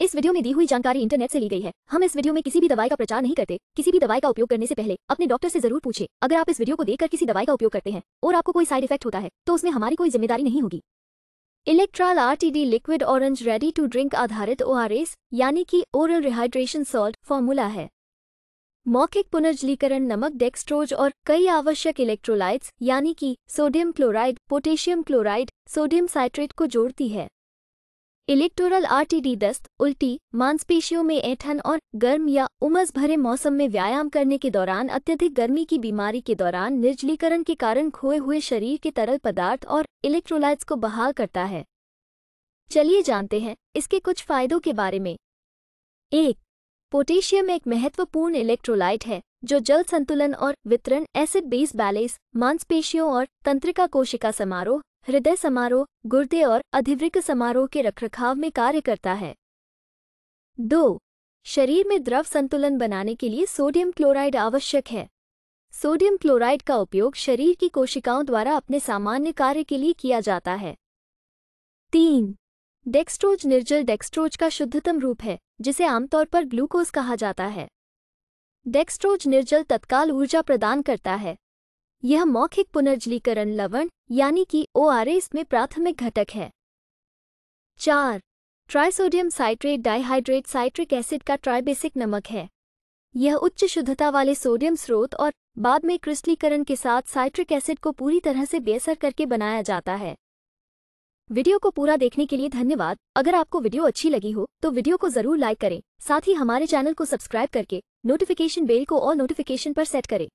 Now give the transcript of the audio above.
इस वीडियो में दी हुई जानकारी इंटरनेट से ली गई है हम इस वीडियो में किसी भी दवाई का प्रचार नहीं करते किसी भी दवाई का उपयोग करने से पहले अपने डॉक्टर से जरूर पूछे अगर आप इस वीडियो को देखकर किसी दवाई का उपयोग करते हैं और आपको कोई साइड इफेक्ट होता है तो उसमें हमारी कोई जिम्मेदारी नहीं होगी Electral or liquid orange ready to drink आधारित ओ यानी कि ओरल रिहाइड्रेशन सॉल्ट फॉर्मूला है मौखिक पुनर्जलीकरण नमक डेक्सट्रोज और कई आवश्यक इलेक्ट्रोलाइट्स यानी कि sodium chloride potassium chloride sodium citrate को जोड़ती है इलेक्टोरल आरटीडी दस्त उल्टी मांसपेशियों में ऐठन और गर्म या उमस भरे मौसम में व्यायाम करने के दौरान अत्यधिक गर्मी की बीमारी के दौरान निर्जलीकरण के कारण खोए हुए शरीर के तरल पदार्थ और इलेक्ट्रोलाइट्स को बहाल करता है चलिए जानते हैं इसके कुछ फायदों के बारे में एक पोटेशियम एक महत्वपूर्ण इलेक्ट्रोलाइट है जो जल संतुलन और वितरण एसिड बेस बैलेंस मांसपेशियों और तंत्रिका कोशिका समारोह हृदय समारोह गुर्दे और अधिवृक्क समारोह के रखरखाव में कार्य करता है दो शरीर में द्रव संतुलन बनाने के लिए सोडियम क्लोराइड आवश्यक है सोडियम क्लोराइड का उपयोग शरीर की कोशिकाओं द्वारा अपने सामान्य कार्य के लिए किया जाता है तीन डेक्स्ट्रोज निर्जल डेक्स्ट्रोज का शुद्धतम रूप है जिसे आमतौर पर ग्लूकोज कहा जाता है डेक्स्ट्रोज निर्जल तत्काल ऊर्जा प्रदान करता है यह मौखिक पुनर्जलीकरण लवण यानी कि ओ में प्राथमिक घटक है चार trisodium citrate dihydrate citric acid का ट्राइबेसिक नमक है यह उच्च शुद्धता वाले सोडियम स्रोत और बाद में क्रिस्टलीकरण के साथ साइट्रिक एसिड को पूरी तरह से बेअसर करके बनाया जाता है वीडियो को पूरा देखने के लिए धन्यवाद अगर आपको वीडियो अच्छी लगी हो तो वीडियो को जरूर लाइक करें साथ ही हमारे चैनल को सब्सक्राइब करके नोटिफिकेशन बेल को और नोटिफिकेशन पर सेट करें